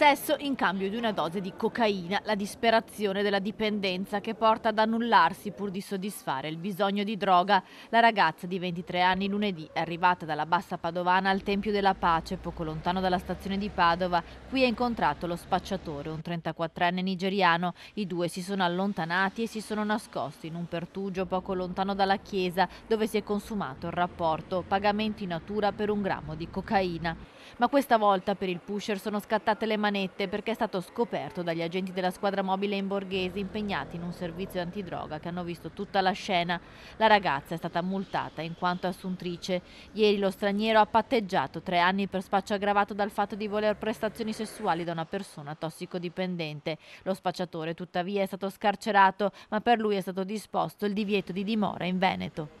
sesso in cambio di una dose di cocaina, la disperazione della dipendenza che porta ad annullarsi pur di soddisfare il bisogno di droga. La ragazza di 23 anni lunedì è arrivata dalla bassa padovana al Tempio della Pace, poco lontano dalla stazione di Padova. Qui ha incontrato lo spacciatore, un 34enne nigeriano. I due si sono allontanati e si sono nascosti in un pertugio poco lontano dalla chiesa dove si è consumato il rapporto, pagamento in natura per un grammo di cocaina. Ma questa volta per il pusher sono scattate le mani manette perché è stato scoperto dagli agenti della squadra mobile in Borghese impegnati in un servizio antidroga che hanno visto tutta la scena. La ragazza è stata multata in quanto assuntrice. Ieri lo straniero ha patteggiato tre anni per spaccio aggravato dal fatto di voler prestazioni sessuali da una persona tossicodipendente. Lo spacciatore tuttavia è stato scarcerato ma per lui è stato disposto il divieto di dimora in Veneto.